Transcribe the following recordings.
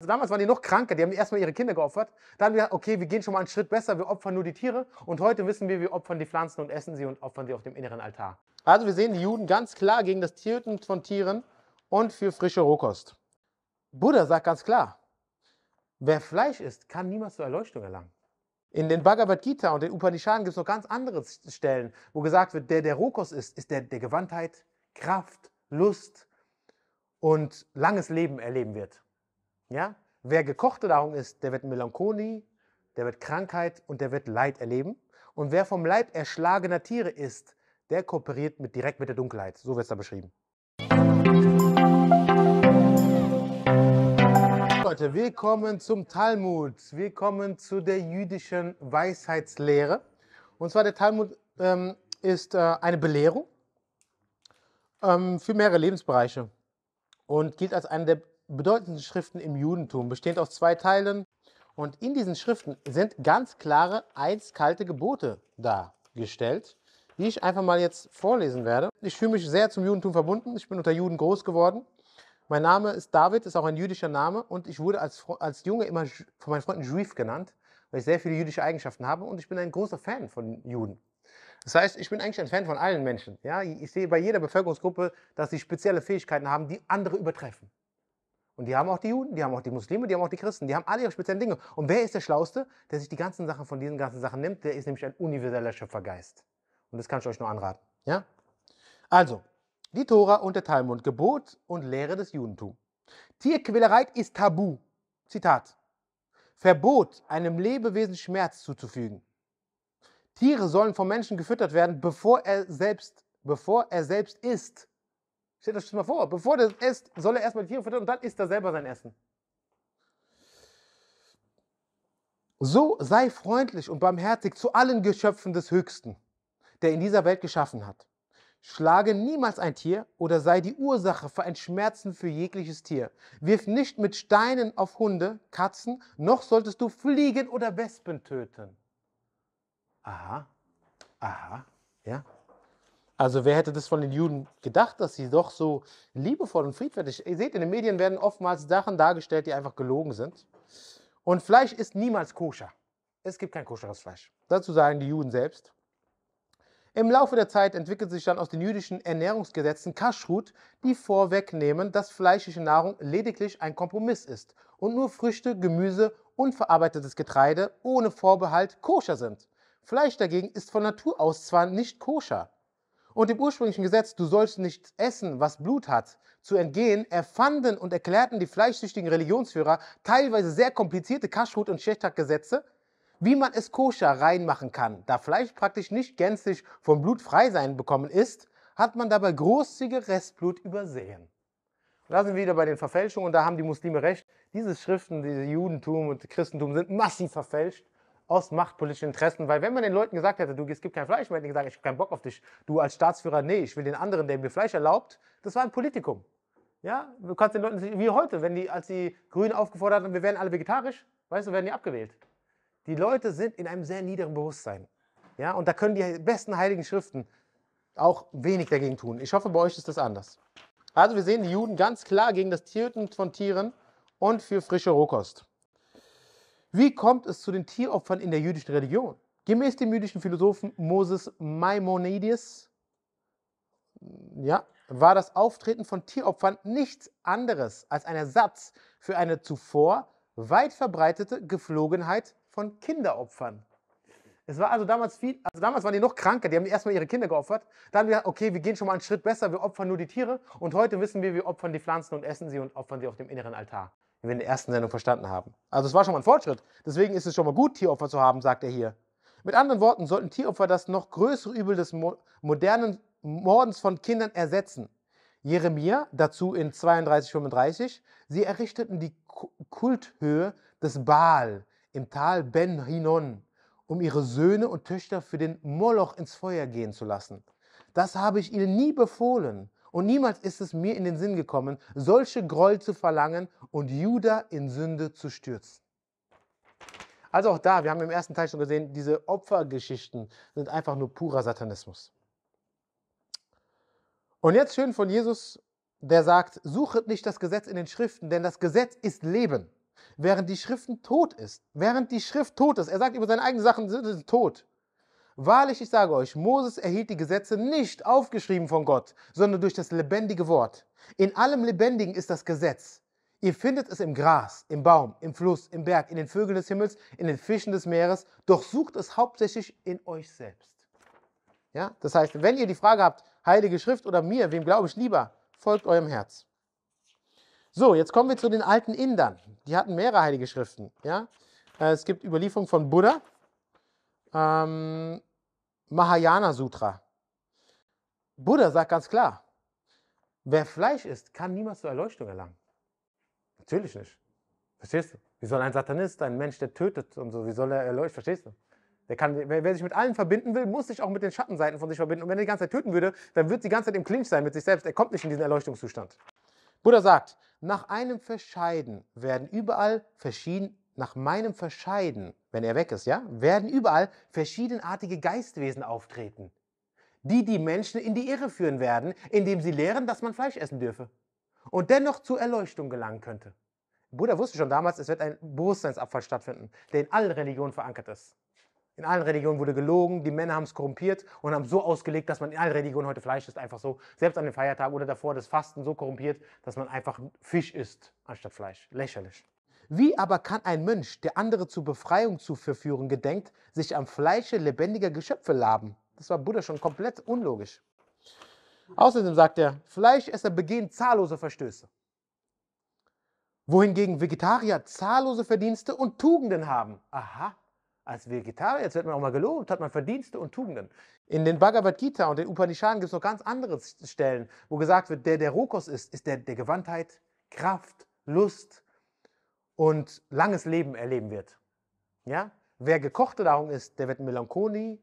Also damals waren die noch kranker, die haben erstmal ihre Kinder geopfert. Dann haben wir gesagt, okay, wir gehen schon mal einen Schritt besser, wir opfern nur die Tiere. Und heute wissen wir, wir opfern die Pflanzen und essen sie und opfern sie auf dem inneren Altar. Also wir sehen die Juden ganz klar gegen das Töten von Tieren und für frische Rohkost. Buddha sagt ganz klar, wer Fleisch isst, kann niemals zur Erleuchtung erlangen. In den Bhagavad Gita und den Upanishaden gibt es noch ganz andere Stellen, wo gesagt wird, der, der Rohkost isst, ist der, der Gewandtheit, Kraft, Lust und langes Leben erleben wird. Ja? Wer gekochte Nahrung isst, der wird Melancholie, der wird Krankheit und der wird Leid erleben. Und wer vom Leib erschlagener Tiere isst, der kooperiert mit, direkt mit der Dunkelheit. So wird es da beschrieben. Leute, willkommen zum Talmud. Willkommen zu der jüdischen Weisheitslehre. Und zwar der Talmud ähm, ist äh, eine Belehrung ähm, für mehrere Lebensbereiche und gilt als eine der bedeutenden Schriften im Judentum, bestehend aus zwei Teilen. Und in diesen Schriften sind ganz klare, eiskalte Gebote dargestellt, die ich einfach mal jetzt vorlesen werde. Ich fühle mich sehr zum Judentum verbunden. Ich bin unter Juden groß geworden. Mein Name ist David, ist auch ein jüdischer Name und ich wurde als, als Junge immer von meinen Freunden Juif genannt, weil ich sehr viele jüdische Eigenschaften habe und ich bin ein großer Fan von Juden. Das heißt, ich bin eigentlich ein Fan von allen Menschen. Ja? Ich sehe bei jeder Bevölkerungsgruppe, dass sie spezielle Fähigkeiten haben, die andere übertreffen. Und die haben auch die Juden, die haben auch die Muslime, die haben auch die Christen, die haben alle ihre speziellen Dinge. Und wer ist der Schlauste, der sich die ganzen Sachen von diesen ganzen Sachen nimmt? Der ist nämlich ein universeller Schöpfergeist. Und das kann ich euch nur anraten. Ja? Also, die Tora und der Talmud, Gebot und Lehre des Judentums. Tierquälerei ist tabu. Zitat. Verbot, einem Lebewesen Schmerz zuzufügen. Tiere sollen vom Menschen gefüttert werden, bevor er selbst, bevor er selbst isst. Stellt euch das mal vor, bevor der esst, soll er erstmal die Tiere füttern und dann isst er selber sein Essen. So sei freundlich und barmherzig zu allen Geschöpfen des Höchsten, der in dieser Welt geschaffen hat. Schlage niemals ein Tier oder sei die Ursache für ein Schmerzen für jegliches Tier. Wirf nicht mit Steinen auf Hunde, Katzen, noch solltest du Fliegen oder Wespen töten. Aha, aha, ja, also wer hätte das von den Juden gedacht, dass sie doch so liebevoll und friedfertig sind? Ihr seht, in den Medien werden oftmals Sachen dargestellt, die einfach gelogen sind. Und Fleisch ist niemals koscher. Es gibt kein koscheres Fleisch. Dazu sagen die Juden selbst. Im Laufe der Zeit entwickelt sich dann aus den jüdischen Ernährungsgesetzen Kashrut, die vorwegnehmen, dass fleischliche Nahrung lediglich ein Kompromiss ist und nur Früchte, Gemüse und verarbeitetes Getreide ohne Vorbehalt koscher sind. Fleisch dagegen ist von Natur aus zwar nicht koscher, und dem ursprünglichen Gesetz, du sollst nicht essen, was Blut hat, zu entgehen, erfanden und erklärten die fleischsüchtigen Religionsführer teilweise sehr komplizierte Kaschrut- und Schechtag-Gesetze, wie man es koscher reinmachen kann. Da Fleisch praktisch nicht gänzlich vom Blut frei sein bekommen ist, hat man dabei großzügige Restblut übersehen. Da sind wir wieder bei den Verfälschungen, und da haben die Muslime recht. Diese Schriften, dieses Judentum und Christentum sind massiv verfälscht aus machtpolitischen Interessen, weil wenn man den Leuten gesagt hätte, du, es gibt kein Fleisch mehr, hätten die gesagt, ich habe keinen Bock auf dich, du als Staatsführer, nee, ich will den anderen, der mir Fleisch erlaubt, das war ein Politikum. Ja, du kannst den Leuten, wie heute, wenn die, als die Grünen aufgefordert haben, wir werden alle vegetarisch, weißt du, werden die abgewählt. Die Leute sind in einem sehr niederen Bewusstsein. Ja, und da können die besten heiligen Schriften auch wenig dagegen tun. Ich hoffe, bei euch ist das anders. Also wir sehen die Juden ganz klar gegen das Töten von Tieren und für frische Rohkost. Wie kommt es zu den Tieropfern in der jüdischen Religion? Gemäß dem jüdischen Philosophen Moses Maimonides ja, war das Auftreten von Tieropfern nichts anderes als ein Ersatz für eine zuvor weit verbreitete Geflogenheit von Kinderopfern. Es war also damals viel, also damals waren die noch kranker, die haben erstmal ihre Kinder geopfert, dann haben wir gesagt, okay, wir gehen schon mal einen Schritt besser, wir opfern nur die Tiere und heute wissen wir, wir opfern die Pflanzen und essen sie und opfern sie auf dem inneren Altar wie wir in der ersten Sendung verstanden haben. Also es war schon mal ein Fortschritt. Deswegen ist es schon mal gut, Tieropfer zu haben, sagt er hier. Mit anderen Worten, sollten Tieropfer das noch größere Übel des mo modernen Mordens von Kindern ersetzen. Jeremia dazu in 32,35, sie errichteten die K Kulthöhe des Baal im Tal Ben Hinon, um ihre Söhne und Töchter für den Moloch ins Feuer gehen zu lassen. Das habe ich ihnen nie befohlen, und niemals ist es mir in den Sinn gekommen, solche Groll zu verlangen und Juda in Sünde zu stürzen. Also auch da, wir haben im ersten Teil schon gesehen, diese Opfergeschichten sind einfach nur purer Satanismus. Und jetzt schön von Jesus, der sagt, suchet nicht das Gesetz in den Schriften, denn das Gesetz ist Leben, während die Schriften tot ist. Während die Schrift tot ist. Er sagt über seine eigenen Sachen, sie sind tot. Wahrlich, ich sage euch, Moses erhielt die Gesetze nicht aufgeschrieben von Gott, sondern durch das lebendige Wort. In allem Lebendigen ist das Gesetz. Ihr findet es im Gras, im Baum, im Fluss, im Berg, in den Vögeln des Himmels, in den Fischen des Meeres, doch sucht es hauptsächlich in euch selbst. Ja? Das heißt, wenn ihr die Frage habt, Heilige Schrift oder mir, wem glaube ich lieber, folgt eurem Herz. So, jetzt kommen wir zu den alten Indern. Die hatten mehrere heilige Schriften. Ja? Äh, es gibt Überlieferungen von Buddha. Ähm, Mahayana Sutra. Buddha sagt ganz klar, wer Fleisch ist, kann niemals zur Erleuchtung erlangen. Natürlich nicht. Verstehst du? Wie soll ein Satanist, ein Mensch, der tötet und so, wie soll er erleuchten? Verstehst du? Der kann, wer, wer, sich mit allen verbinden will, muss sich auch mit den Schattenseiten von sich verbinden. Und wenn er die ganze Zeit töten würde, dann wird die ganze Zeit im Clinch sein mit sich selbst. Er kommt nicht in diesen Erleuchtungszustand. Buddha sagt, nach einem Verscheiden werden überall verschieden, nach meinem Verscheiden, wenn er weg ist, ja, werden überall verschiedenartige Geistwesen auftreten, die die Menschen in die Irre führen werden, indem sie lehren, dass man Fleisch essen dürfe und dennoch zur Erleuchtung gelangen könnte. Buddha wusste schon damals, es wird ein Bewusstseinsabfall stattfinden, der in allen Religionen verankert ist. In allen Religionen wurde gelogen, die Männer haben es korrumpiert und haben so ausgelegt, dass man in allen Religionen heute Fleisch isst, einfach so. Selbst an den Feiertagen oder davor das Fasten so korrumpiert, dass man einfach Fisch isst anstatt Fleisch. Lächerlich. Wie aber kann ein Mönch, der andere zur Befreiung zu verführen gedenkt, sich am Fleische lebendiger Geschöpfe laben? Das war Buddha schon komplett unlogisch. Außerdem sagt er, Fleischesser begehen zahllose Verstöße. Wohingegen Vegetarier zahllose Verdienste und Tugenden haben. Aha, als Vegetarier, jetzt wird man auch mal gelobt, hat man Verdienste und Tugenden. In den Bhagavad Gita und den Upanishaden gibt es noch ganz andere Stellen, wo gesagt wird, der, der Rohkost ist, ist der, der Gewandtheit, Kraft, Lust, und langes Leben erleben wird. Ja? Wer gekochte Nahrung isst, der wird Melancholie,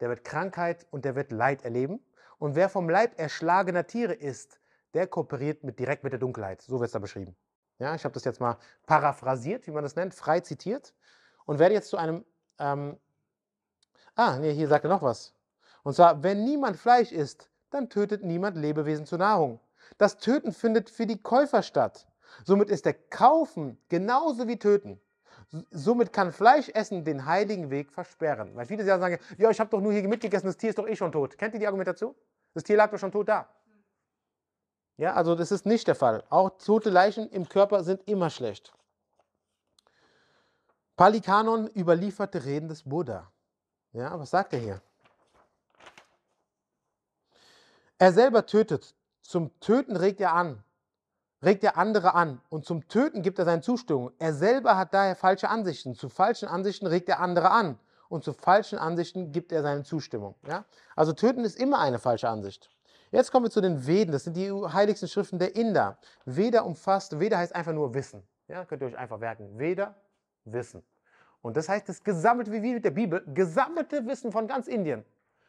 der wird Krankheit und der wird Leid erleben. Und wer vom Leib erschlagener Tiere isst, der kooperiert mit, direkt mit der Dunkelheit. So wird es da beschrieben. Ja, ich habe das jetzt mal paraphrasiert, wie man das nennt, frei zitiert. Und werde jetzt zu einem. Ähm, ah, nee, hier sagt er noch was. Und zwar, wenn niemand Fleisch isst, dann tötet niemand Lebewesen zur Nahrung. Das Töten findet für die Käufer statt. Somit ist der Kaufen genauso wie Töten. Somit kann Fleischessen den heiligen Weg versperren. Weil viele sagen, ja, ich habe doch nur hier mitgegessen, das Tier ist doch eh schon tot. Kennt ihr die Argumentation? Das Tier lag doch schon tot da. Ja, also das ist nicht der Fall. Auch tote Leichen im Körper sind immer schlecht. Palikanon überlieferte Reden des Buddha. Ja, was sagt er hier? Er selber tötet. Zum Töten regt er an regt er andere an und zum Töten gibt er seine Zustimmung. Er selber hat daher falsche Ansichten. Zu falschen Ansichten regt er andere an und zu falschen Ansichten gibt er seine Zustimmung. Ja? Also töten ist immer eine falsche Ansicht. Jetzt kommen wir zu den Veden. Das sind die heiligsten Schriften der Inder. Veda umfasst, Veda heißt einfach nur Wissen. Ja, könnt ihr euch einfach merken. Veda, Wissen. Und das heißt, das gesammelte, wie mit der Bibel, gesammelte Wissen von ganz Indien.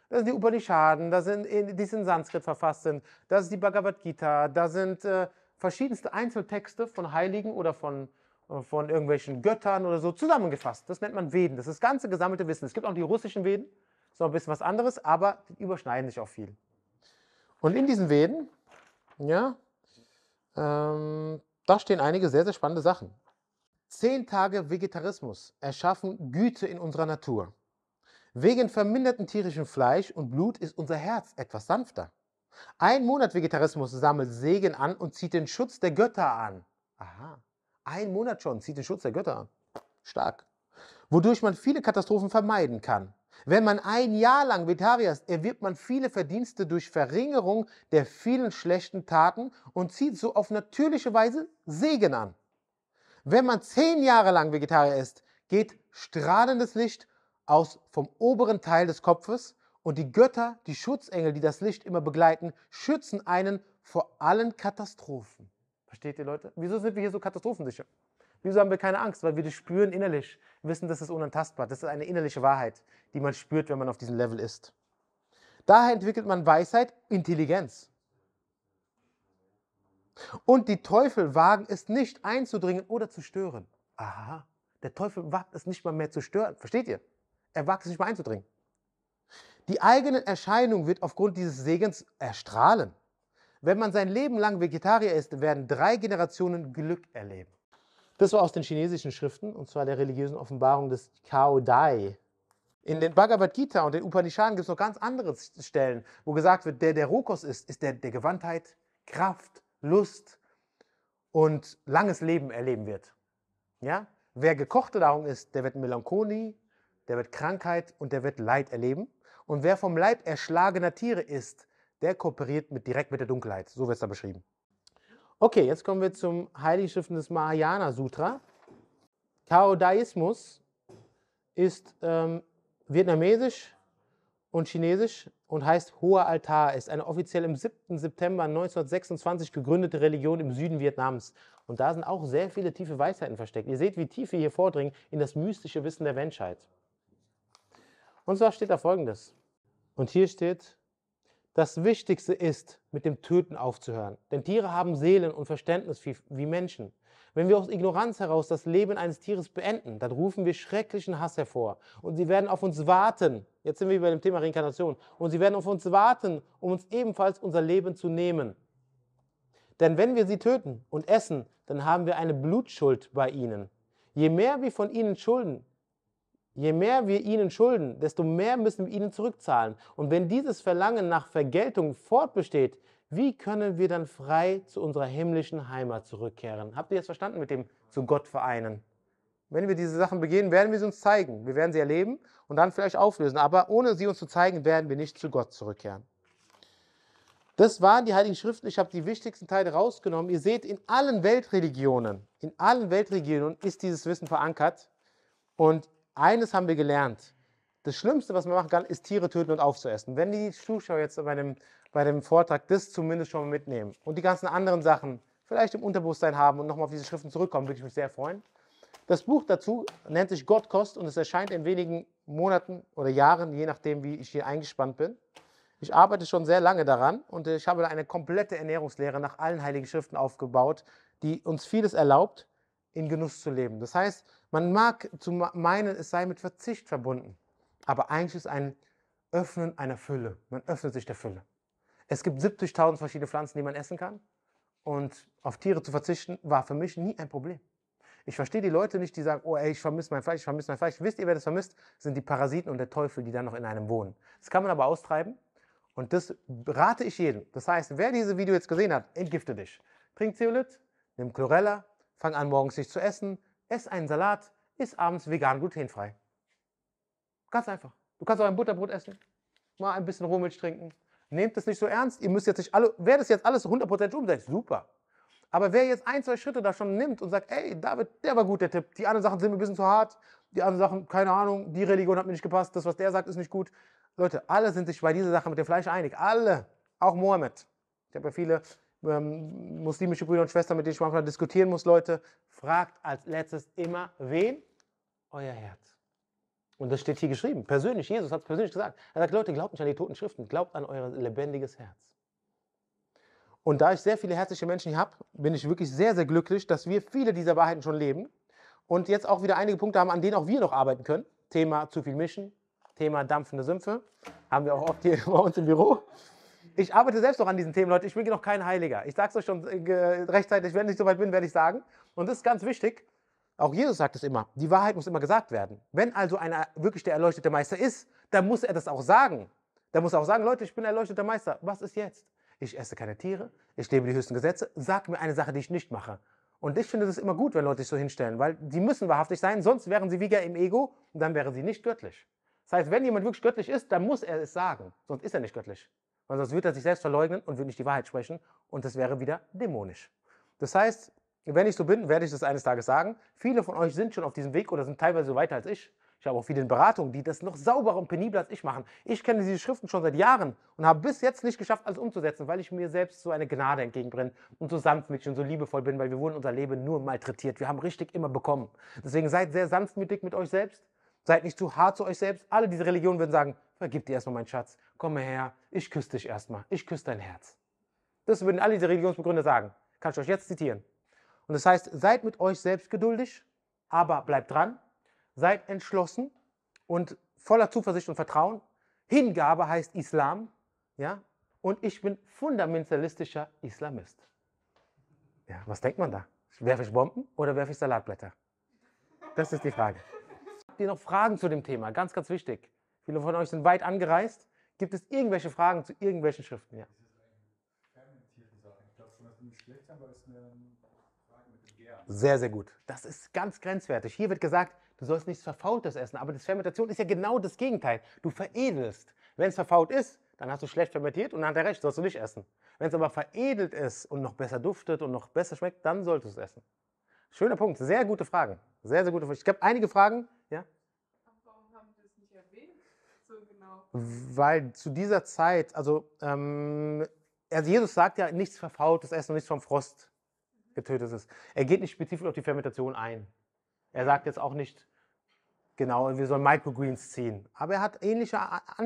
Das sind die Upanishaden, das sind, die in Sanskrit verfasst sind, das ist die Bhagavad Gita, da sind äh, verschiedenste Einzeltexte von Heiligen oder von, äh, von irgendwelchen Göttern oder so zusammengefasst. Das nennt man Veden. Das ist das ganze gesammelte Wissen. Es gibt auch die russischen Veden, so ein bisschen was anderes, aber die überschneiden sich auch viel. Und in diesen Veden, ja, ähm, da stehen einige sehr, sehr spannende Sachen. Zehn Tage Vegetarismus erschaffen Güte in unserer Natur. Wegen verminderten tierischen Fleisch und Blut ist unser Herz etwas sanfter. Ein Monat Vegetarismus sammelt Segen an und zieht den Schutz der Götter an. Aha. Ein Monat schon zieht den Schutz der Götter an. Stark. Wodurch man viele Katastrophen vermeiden kann. Wenn man ein Jahr lang Vegetarier ist, erwirbt man viele Verdienste durch Verringerung der vielen schlechten Taten und zieht so auf natürliche Weise Segen an. Wenn man zehn Jahre lang Vegetarier ist, geht strahlendes Licht aus vom oberen Teil des Kopfes und die Götter, die Schutzengel, die das Licht immer begleiten, schützen einen vor allen Katastrophen. Versteht ihr, Leute? Wieso sind wir hier so katastrophensicher? Wieso haben wir keine Angst? Weil wir das spüren innerlich, wissen, das ist unantastbar. Das ist eine innerliche Wahrheit, die man spürt, wenn man auf diesem Level ist. Daher entwickelt man Weisheit, Intelligenz. Und die Teufel wagen es nicht einzudringen oder zu stören. Aha, der Teufel wagt es nicht mal mehr zu stören. Versteht ihr? Er wagt es nicht mal einzudringen. Die eigene Erscheinung wird aufgrund dieses Segens erstrahlen. Wenn man sein Leben lang Vegetarier ist, werden drei Generationen Glück erleben. Das war aus den chinesischen Schriften, und zwar der religiösen Offenbarung des Cao Dai. In den Bhagavad Gita und den Upanishaden gibt es noch ganz andere Stellen, wo gesagt wird, der, der Rokos ist, ist der, der Gewandtheit, Kraft, Lust und langes Leben erleben wird. Ja? Wer gekochte Nahrung ist, der wird Melancholie, der wird Krankheit und der wird Leid erleben. Und wer vom Leib erschlagener Tiere ist, der kooperiert mit, direkt mit der Dunkelheit. So wird es da beschrieben. Okay, jetzt kommen wir zum Heiligen Schriften des Mahayana Sutra. Daismus ist ähm, vietnamesisch und chinesisch und heißt Hoher Altar, ist eine offiziell im 7. September 1926 gegründete Religion im Süden Vietnams. Und da sind auch sehr viele tiefe Weisheiten versteckt. Ihr seht, wie tief wir hier vordringen in das mystische Wissen der Menschheit. Und zwar steht da folgendes. Und hier steht, das Wichtigste ist, mit dem Töten aufzuhören. Denn Tiere haben Seelen und Verständnis wie, Menschen. Wenn wir aus Ignoranz heraus das Leben eines Tieres beenden, dann rufen wir schrecklichen Hass hervor. Und sie werden auf uns warten. Jetzt sind wir bei dem Thema Reinkarnation. Und sie werden auf uns warten, um uns ebenfalls unser Leben zu nehmen. Denn wenn wir sie töten und essen, dann haben wir eine Blutschuld bei ihnen. Je mehr wir von ihnen schulden, Je mehr wir ihnen schulden, desto mehr müssen wir ihnen zurückzahlen. Und wenn dieses Verlangen nach Vergeltung fortbesteht, wie können wir dann frei zu unserer himmlischen Heimat zurückkehren? Habt ihr das verstanden mit dem zu Gott vereinen? Wenn wir diese Sachen begehen, werden wir sie uns zeigen. Wir werden sie erleben und dann vielleicht auflösen. Aber ohne sie uns zu zeigen, werden wir nicht zu Gott zurückkehren. Das waren die Heiligen Schriften. Ich habe die wichtigsten Teile rausgenommen. Ihr seht, in allen Weltreligionen, in allen Weltreligionen ist dieses Wissen verankert. Und eines haben wir gelernt. Das Schlimmste, was man machen kann, ist Tiere töten und aufzuessen. Wenn die Zuschauer jetzt bei dem, bei dem Vortrag das zumindest schon mal mitnehmen und die ganzen anderen Sachen vielleicht im Unterbewusstsein haben und nochmal auf diese Schriften zurückkommen, würde ich mich sehr freuen. Das Buch dazu nennt sich Gott kost und es erscheint in wenigen Monaten oder Jahren, je nachdem, wie ich hier eingespannt bin. Ich arbeite schon sehr lange daran und ich habe eine komplette Ernährungslehre nach allen Heiligen Schriften aufgebaut, die uns vieles erlaubt, in Genuss zu leben. Das heißt, man mag zu meinen, es sei mit Verzicht verbunden, aber eigentlich ist ein Öffnen einer Fülle. Man öffnet sich der Fülle. Es gibt 70.000 verschiedene Pflanzen, die man essen kann. Und auf Tiere zu verzichten, war für mich nie ein Problem. Ich verstehe die Leute nicht, die sagen, oh ey, ich vermisse mein Fleisch, ich vermisse mein Fleisch. Wisst ihr, wer das vermisst? Sind die Parasiten und der Teufel, die da noch in einem wohnen. Das kann man aber austreiben. Und das rate ich jedem. Das heißt, wer dieses Video jetzt gesehen hat, entgifte dich. Trink Zeolit, nimm Chlorella, Fang an, morgens sich zu essen, ess einen Salat, iss abends vegan glutenfrei. Ganz einfach. Du kannst auch ein Butterbrot essen, mal ein bisschen Rohmilch trinken. Nehmt es nicht so ernst. Ihr müsst jetzt nicht alle, wer das jetzt alles 100% umsetzt, super. Aber wer jetzt ein, zwei Schritte da schon nimmt und sagt, ey, David, der war gut, der Tipp. Die anderen Sachen sind mir ein bisschen zu hart. Die anderen Sachen, keine Ahnung, die Religion hat mir nicht gepasst. Das, was der sagt, ist nicht gut. Leute, alle sind sich bei dieser Sache mit dem Fleisch einig. Alle. Auch Mohammed. Ich habe ja viele ähm, muslimische Brüder und Schwestern, mit denen ich manchmal diskutieren muss, Leute, fragt als letztes immer, wen? Euer Herz. Und das steht hier geschrieben, persönlich, Jesus hat es persönlich gesagt. Er sagt, Leute, glaubt nicht an die toten Schriften, glaubt an euer lebendiges Herz. Und da ich sehr viele herzliche Menschen habe, bin ich wirklich sehr, sehr glücklich, dass wir viele dieser Wahrheiten schon leben und jetzt auch wieder einige Punkte haben, an denen auch wir noch arbeiten können. Thema zu viel mischen, Thema dampfende Sümpfe, haben wir auch oft hier bei uns im Büro. Ich arbeite selbst noch an diesen Themen, Leute. Ich bin noch kein Heiliger. Ich sage es euch schon äh, rechtzeitig, wenn ich soweit bin, werde ich sagen. Und das ist ganz wichtig. Auch Jesus sagt es immer. Die Wahrheit muss immer gesagt werden. Wenn also einer wirklich der erleuchtete Meister ist, dann muss er das auch sagen. Dann muss er auch sagen, Leute, ich bin erleuchteter Meister. Was ist jetzt? Ich esse keine Tiere. Ich lebe die höchsten Gesetze. Sag mir eine Sache, die ich nicht mache. Und ich finde es immer gut, wenn Leute sich so hinstellen, weil die müssen wahrhaftig sein, sonst wären sie wieder im Ego und dann wären sie nicht göttlich. Das heißt, wenn jemand wirklich göttlich ist, dann muss er es sagen, sonst ist er nicht göttlich. Weil sonst würde er sich selbst verleugnen und würde nicht die Wahrheit sprechen und das wäre wieder dämonisch. Das heißt, wenn ich so bin, werde ich das eines Tages sagen. Viele von euch sind schon auf diesem Weg oder sind teilweise weiter als ich. Ich habe auch viele in Beratungen, die das noch sauberer und penibler als ich machen. Ich kenne diese Schriften schon seit Jahren und habe bis jetzt nicht geschafft, alles umzusetzen, weil ich mir selbst so eine Gnade entgegenbringe und so sanftmütig und so liebevoll bin, weil wir wurden unser Leben nur malträtiert. Wir haben richtig immer bekommen. Deswegen seid sehr sanftmütig mit euch selbst. Seid nicht zu hart zu euch selbst. Alle diese Religionen würden sagen, vergib dir erstmal, mein Schatz, komm her, ich küsse dich erstmal, ich küsse dein Herz. Das würden alle diese Religionsbegründer sagen. Kann ich euch jetzt zitieren. Und das heißt, seid mit euch selbst geduldig, aber bleibt dran, seid entschlossen und voller Zuversicht und Vertrauen. Hingabe heißt Islam, ja, und ich bin fundamentalistischer Islamist. Ja, was denkt man da? Werfe ich Bomben oder werfe ich Salatblätter? Das ist die Frage. Habt ihr noch Fragen zu dem Thema? Ganz, ganz wichtig. Viele von euch sind weit angereist. Gibt es irgendwelche Fragen zu irgendwelchen Schriften? Ja. Sehr, sehr gut. Das ist ganz grenzwertig. Hier wird gesagt, du sollst nichts Verfaultes essen, aber das Fermentation ist ja genau das Gegenteil. Du veredelst. Wenn es verfault ist, dann hast du schlecht fermentiert und dann hat er recht, sollst du nicht essen. Wenn es aber veredelt ist und noch besser duftet und noch besser schmeckt, dann solltest du es essen. Schöner Punkt, sehr gute Fragen. Sehr, sehr gute Fragen. Es gab einige Fragen, weil zu dieser Zeit, also, ähm, also Jesus sagt ja, nichts verfaultes Essen und nichts vom Frost getötet ist. Er geht nicht spezifisch auf die Fermentation ein. Er sagt jetzt auch nicht, genau, wir sollen Microgreens ziehen. Aber er hat ähnliche,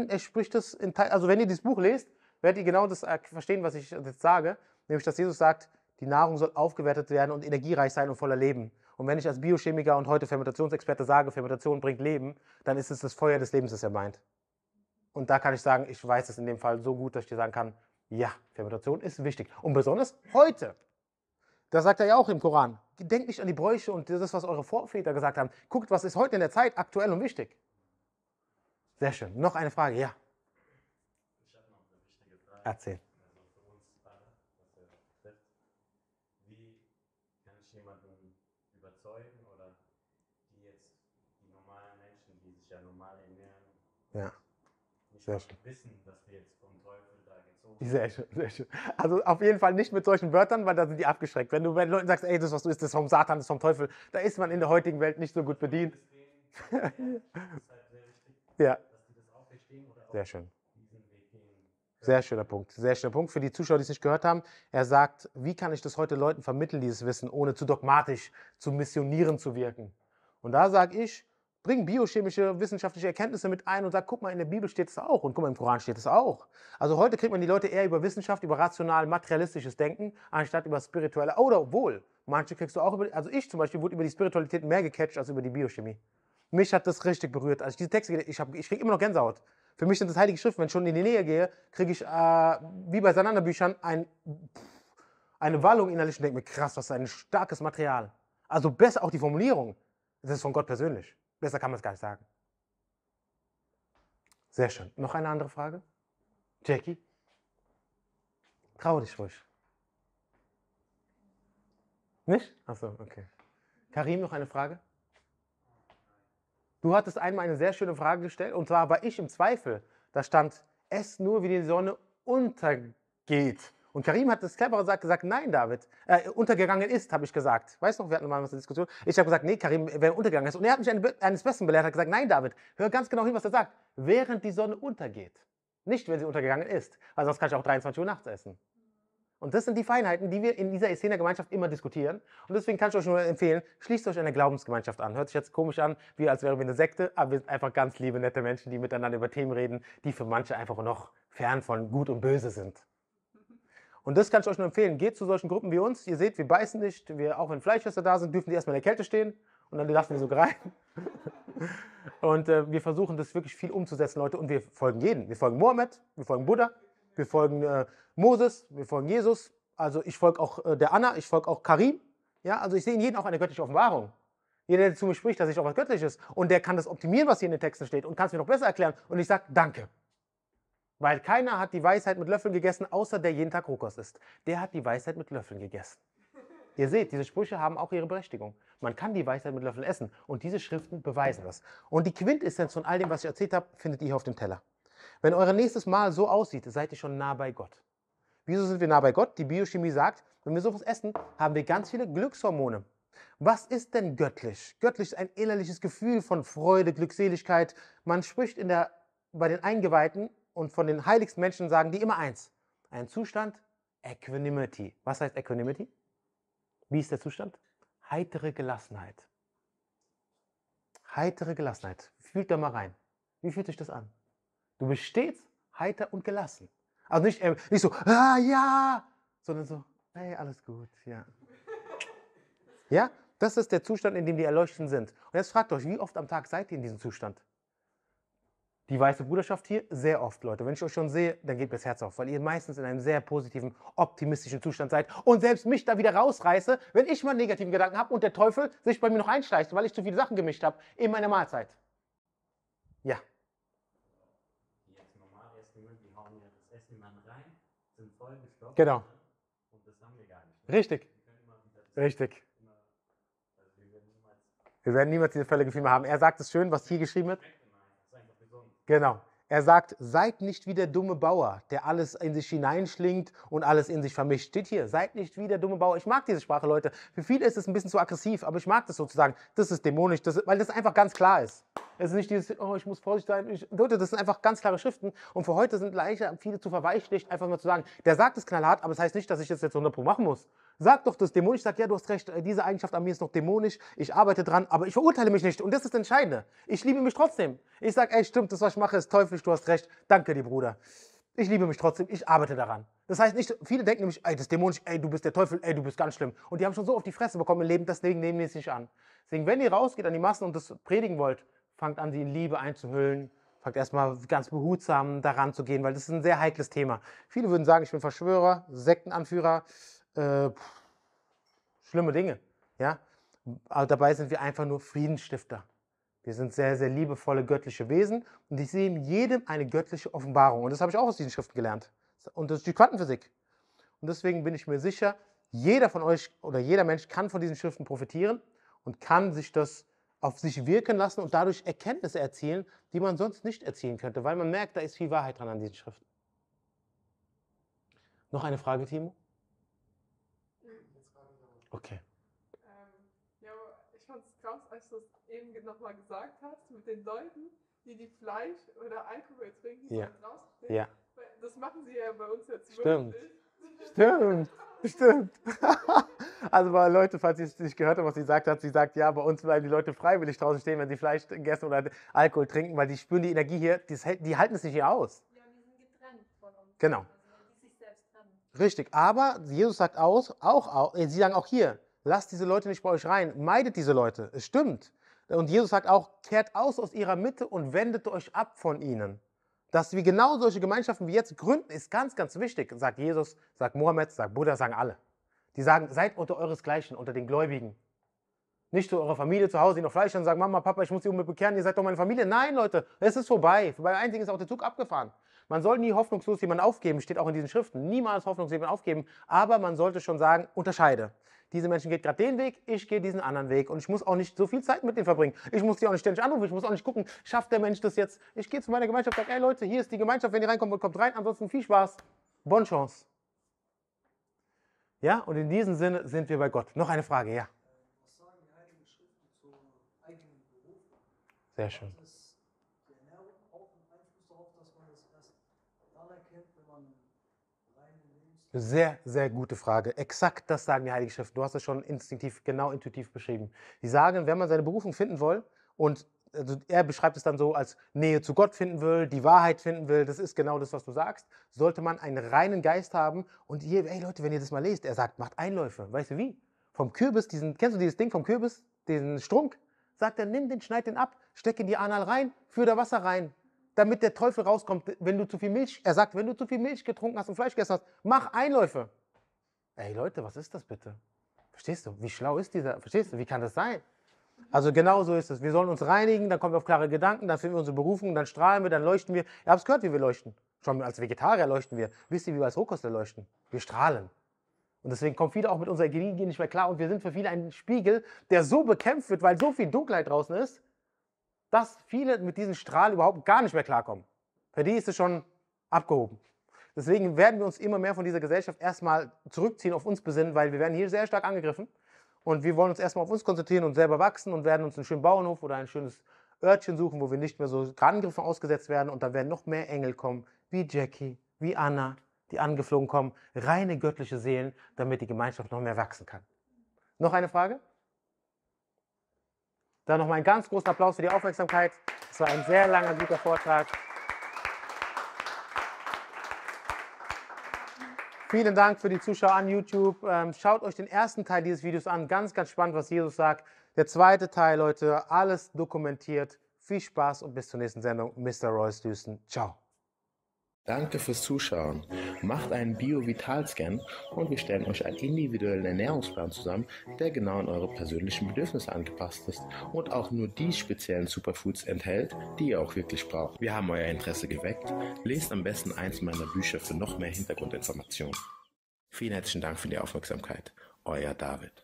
er spricht das, in, also wenn ihr dieses Buch lest, werdet ihr genau das äh, verstehen, was ich jetzt sage, nämlich, dass Jesus sagt, die Nahrung soll aufgewertet werden und energiereich sein und voller Leben. Und wenn ich als Biochemiker und heute Fermentationsexperte sage, Fermentation bringt Leben, dann ist es das Feuer des Lebens, das er meint. Und da kann ich sagen, ich weiß es in dem Fall so gut, dass ich dir sagen kann, ja, Fermentation ist wichtig. Und besonders heute. Das sagt er ja auch im Koran. Denkt nicht an die Bräuche und das, was eure Vorväter gesagt haben. Guckt, was ist heute in der Zeit aktuell und wichtig. Sehr schön. Noch eine Frage, ja. Ich habe noch eine wichtige Frage. Erzähl. überzeugen oder die jetzt die normalen Menschen, die sich ja normal ernähren, ja sehr schön. wissen, dass wir jetzt vom Teufel da gezogen Sehr schön, sehr schön. Also auf jeden Fall nicht mit solchen Wörtern, weil da sind die abgeschreckt. Wenn du bei Leuten sagst, ey, das, was du isst, das ist vom Satan, das ist vom Teufel, da ist man in der heutigen Welt nicht so gut bedient. ja. Halt sehr schön. Sehr schöner Punkt, sehr schöner Punkt. Für die Zuschauer, die es nicht gehört haben, er sagt, wie kann ich das heute Leuten vermitteln, dieses Wissen, ohne zu dogmatisch, zu missionieren zu wirken? Und da sage ich, bringen biochemische wissenschaftliche Erkenntnisse mit ein und sagen, guck mal, in der Bibel steht es auch und guck mal, im Koran steht es auch. Also heute kriegt man die Leute eher über Wissenschaft, über rational, materialistisches Denken, anstatt über spirituelle, oder wohl, manche kriegst du auch über, also ich zum Beispiel wurde über die Spiritualität mehr gecatcht als über die Biochemie. Mich hat das richtig berührt. Als ich diese Texte, ich, hab, ich kriege immer noch Gänsehaut. Für mich sind das heilige Schriften. Wenn ich schon in die Nähe gehe, kriege ich, äh, wie bei Sananda-Büchern, ein, eine Wallung innerlich und denke mir, krass, was ist ein starkes Material. Also besser auch die Formulierung. Das ist von Gott persönlich. Besser kann man es gar nicht sagen. Sehr schön. Noch eine andere Frage? Jackie? Trau dich ruhig. Nicht? Achso, okay. Karim, noch eine Frage? Du hattest einmal eine sehr schöne Frage gestellt, und zwar war ich im Zweifel. Da stand, es nur, wie die Sonne untergeht. Und Karim hat das clevere gesagt, gesagt, nein, David, äh, untergegangen ist, habe ich gesagt. Weißt du noch, wir hatten mal eine Diskussion. Ich habe gesagt, nee, Karim, äh, wer untergegangen ist. Und er hat mich eines Besten belehrt, hat gesagt, nein, David, hör ganz genau hin, was er sagt. Während die Sonne untergeht. Nicht, wenn sie untergegangen ist. Weil sonst kann ich auch 23 Uhr nachts essen. Und das sind die Feinheiten, die wir in dieser Essener Gemeinschaft immer diskutieren. Und deswegen kann ich euch nur empfehlen, schließt euch eine Glaubensgemeinschaft an. Hört sich jetzt komisch an, wie als wären wir eine Sekte, aber wir sind einfach ganz liebe, nette Menschen, die miteinander über Themen reden, die für manche einfach noch fern von Gut und Böse sind. Und das kann ich euch nur empfehlen. Geht zu solchen Gruppen wie uns. Ihr seht, wir beißen nicht. Wir, auch wenn Fleischwässer da sind, dürfen die erstmal in der Kälte stehen und dann lassen wir sogar rein. Und äh, wir versuchen das wirklich viel umzusetzen, Leute. Und wir folgen jeden. Wir folgen Mohammed, wir folgen Buddha, wir folgen äh, Moses, wir folgen Jesus. Also ich folge auch äh, der Anna, ich folge auch Karim. Ja, also ich sehe in jedem auch eine göttliche Offenbarung. Jeder, der zu mir spricht, dass ich auch was Göttliches und der kann das optimieren, was hier in den Texten steht und kann es mir noch besser erklären. Und ich sage, danke. Weil keiner hat die Weisheit mit Löffeln gegessen, außer der jeden Tag Rohkost isst. Der hat die Weisheit mit Löffeln gegessen. Ihr seht, diese Sprüche haben auch ihre Berechtigung. Man kann die Weisheit mit Löffeln essen. Und diese Schriften beweisen das. Und die Quintessenz von all dem, was ich erzählt habe, findet ihr hier auf dem Teller. Wenn euer nächstes Mal so aussieht, seid ihr schon nah bei Gott. Wieso sind wir nah bei Gott? Die Biochemie sagt, wenn wir so sowas essen, haben wir ganz viele Glückshormone. Was ist denn göttlich? Göttlich ist ein innerliches Gefühl von Freude, Glückseligkeit. Man spricht in der, bei den Eingeweihten und von den heiligsten Menschen sagen die immer eins. Ein Zustand, Equanimity. Was heißt Equanimity? Wie ist der Zustand? Heitere Gelassenheit. Heitere Gelassenheit. Fühlt da mal rein. Wie fühlt sich das an? Du bist stets heiter und gelassen. Also nicht, äh, nicht so, ah ja, sondern so, hey, alles gut, ja. Ja, das ist der Zustand, in dem die Erleuchteten sind. Und jetzt fragt euch, wie oft am Tag seid ihr in diesem Zustand? die weiße Bruderschaft hier sehr oft, Leute. Wenn ich euch schon sehe, dann geht mir das Herz auf, weil ihr meistens in einem sehr positiven, optimistischen Zustand seid und selbst mich da wieder rausreiße, wenn ich mal negativen Gedanken habe und der Teufel sich bei mir noch einschleicht, weil ich zu viele Sachen gemischt habe in meiner Mahlzeit. Ja. Genau. Ne? Richtig. Richtig. Also wir werden niemals diese Fälle gefiel haben. Er sagt es schön, was hier geschrieben wird. Genau. Er sagt, seid nicht wie der dumme Bauer, der alles in sich hineinschlingt und alles in sich vermischt. Steht hier, seid nicht wie der dumme Bauer. Ich mag diese Sprache, Leute. Für viele ist es ein bisschen zu aggressiv, aber ich mag das sozusagen. Das ist dämonisch, das, weil das einfach ganz klar ist. Es ist nicht dieses, oh, ich muss vorsichtig sein. Ich, Leute, das sind einfach ganz klare Schriften. Und für heute sind leichter viele zu verweichlicht, einfach nur zu sagen, der sagt es knallhart, aber es das heißt nicht, dass ich das jetzt 100 Pro machen muss. Sag doch das dämonisch, sag ja, du hast recht, äh, diese Eigenschaft an mir ist noch dämonisch, ich arbeite dran, aber ich verurteile mich nicht. Und das ist das Entscheidende. Ich liebe mich trotzdem. Ich sag, ey, stimmt, das, was ich mache, ist teuflisch, du hast recht. Danke dir, Bruder. Ich liebe mich trotzdem, ich arbeite daran. Das heißt nicht, viele denken nämlich, ey, das ist dämonisch, ey, du bist der Teufel, ey, du bist ganz schlimm. Und die haben schon so auf die Fresse bekommen im Leben, deswegen nehmen die es nicht an. Deswegen, wenn ihr rausgeht an die Massen und das predigen wollt, fangt an, sie in Liebe einzuhüllen. Fangt erstmal ganz behutsam daran zu gehen, weil das ist ein sehr heikles Thema. Viele würden sagen, ich bin Verschwörer, Sektenanführer, äh, pff, schlimme Dinge. Ja? Aber dabei sind wir einfach nur Friedensstifter. Wir sind sehr, sehr liebevolle göttliche Wesen und ich sehe in jedem eine göttliche Offenbarung. Und das habe ich auch aus diesen Schriften gelernt. Und das ist die Quantenphysik. Und deswegen bin ich mir sicher, jeder von euch oder jeder Mensch kann von diesen Schriften profitieren und kann sich das auf sich wirken lassen und dadurch Erkenntnisse erzielen, die man sonst nicht erzielen könnte, weil man merkt, da ist viel Wahrheit dran an diesen Schriften. Noch eine Frage, Timo? Okay. Ähm, ja, ich fand es krass, als du es eben nochmal gesagt hast, mit den Leuten, die die Fleisch oder Alkohol trinken, die ja. draußen stehen. Ja. Das machen sie ja bei uns jetzt Stimmt. wirklich. Stimmt. Stimmt. Also Leute, falls ihr es nicht gehört habt, was sie gesagt hat, sie sagt, ja, bei uns bleiben die Leute freiwillig draußen stehen, wenn sie Fleisch essen oder Alkohol trinken, weil die spüren die Energie hier, die, die halten es nicht hier aus. Ja, die sind getrennt von uns. Genau. Also, Richtig, aber Jesus sagt aus, auch, auch, äh, sie sagen auch hier, lasst diese Leute nicht bei euch rein, meidet diese Leute, es stimmt. Und Jesus sagt auch, kehrt aus aus ihrer Mitte und wendet euch ab von ihnen dass wir genau solche Gemeinschaften wie jetzt gründen, ist ganz, ganz wichtig, sagt Jesus, sagt Mohammed, sagt Buddha, sagen alle. Die sagen, seid unter euresgleichen, unter den Gläubigen. Nicht zu eurer Familie zu Hause, die noch Fleisch und sagen, Mama, Papa, ich muss sie unbedingt bekehren, ihr seid doch meine Familie. Nein, Leute, es ist vorbei. Vorbei, einzig ist auch der Zug abgefahren. Man soll nie hoffnungslos jemanden aufgeben, steht auch in diesen Schriften. Niemals hoffnungslos jemanden aufgeben, aber man sollte schon sagen, unterscheide. Diese Menschen geht gerade den Weg, ich gehe diesen anderen Weg und ich muss auch nicht so viel Zeit mit denen verbringen. Ich muss die auch nicht ständig anrufen, ich muss auch nicht gucken, schafft der Mensch das jetzt? Ich gehe zu meiner Gemeinschaft, sage, ey Leute, hier ist die Gemeinschaft, wenn ihr reinkommt, kommt rein, ansonsten viel Spaß, bonne Chance. Ja, und in diesem Sinne sind wir bei Gott. Noch eine Frage, ja. Was sagen die Heiligen Schriften zum eigenen Beruf? Sehr schön. Eine sehr, sehr gute Frage. Exakt das sagen die Heiligen Schriften. Du hast es schon instinktiv, genau intuitiv beschrieben. Die sagen, wenn man seine Berufung finden will und also er beschreibt es dann so als Nähe zu Gott finden will, die Wahrheit finden will, das ist genau das, was du sagst, sollte man einen reinen Geist haben. Und hier, ey Leute, wenn ihr das mal lest, er sagt, macht Einläufe. Weißt du wie? Vom Kürbis, diesen, kennst du dieses Ding vom Kürbis, diesen Strunk? Sagt er, nimm den, schneid den ab, steck in die Anal rein, führ da Wasser rein damit der Teufel rauskommt, wenn du zu viel Milch, er sagt, wenn du zu viel Milch getrunken hast und Fleisch gegessen hast, mach Einläufe. Ey Leute, was ist das bitte? Verstehst du? Wie schlau ist dieser? Verstehst du? Wie kann das sein? Also genau so ist es. Wir sollen uns reinigen, dann kommen wir auf klare Gedanken, dann finden wir unsere Berufung, dann strahlen wir, dann leuchten wir. Ihr habt es gehört, wie wir leuchten. Schon als Vegetarier leuchten wir. Wisst ihr, wie wir als Rohkostler leuchten? Wir strahlen. Und deswegen kommen viele auch mit unserer Energie nicht mehr klar. Und wir sind für viele ein Spiegel, der so bekämpft wird, weil so viel Dunkelheit draußen ist, dass viele mit diesem Strahl überhaupt gar nicht mehr klarkommen. Für die ist es schon abgehoben. Deswegen werden wir uns immer mehr von dieser Gesellschaft erstmal zurückziehen, auf uns besinnen, weil wir werden hier sehr stark angegriffen. Und wir wollen uns erstmal auf uns konzentrieren und selber wachsen und werden uns einen schönen Bauernhof oder ein schönes Örtchen suchen, wo wir nicht mehr so Angriffen ausgesetzt werden. Und da werden noch mehr Engel kommen, wie Jackie, wie Anna, die angeflogen kommen. Reine göttliche Seelen, damit die Gemeinschaft noch mehr wachsen kann. Noch eine Frage? Dann nochmal einen ganz großen Applaus für die Aufmerksamkeit. Es war ein sehr langer, guter Vortrag. Vielen Dank für die Zuschauer an YouTube. Ähm, schaut euch den ersten Teil dieses Videos an. Ganz, ganz spannend, was Jesus sagt. Der zweite Teil, Leute, alles dokumentiert. Viel Spaß und bis zur nächsten Sendung. Mr. Royce Düsen. Ciao. Danke fürs Zuschauen. Macht einen Bio-Vital-Scan und wir stellen euch einen individuellen Ernährungsplan zusammen, der genau an eure persönlichen Bedürfnisse angepasst ist und auch nur die speziellen Superfoods enthält, die ihr auch wirklich braucht. Wir haben euer Interesse geweckt. Lest am besten eins meiner Bücher für noch mehr Hintergrundinformationen. Vielen herzlichen Dank für die Aufmerksamkeit. Euer David.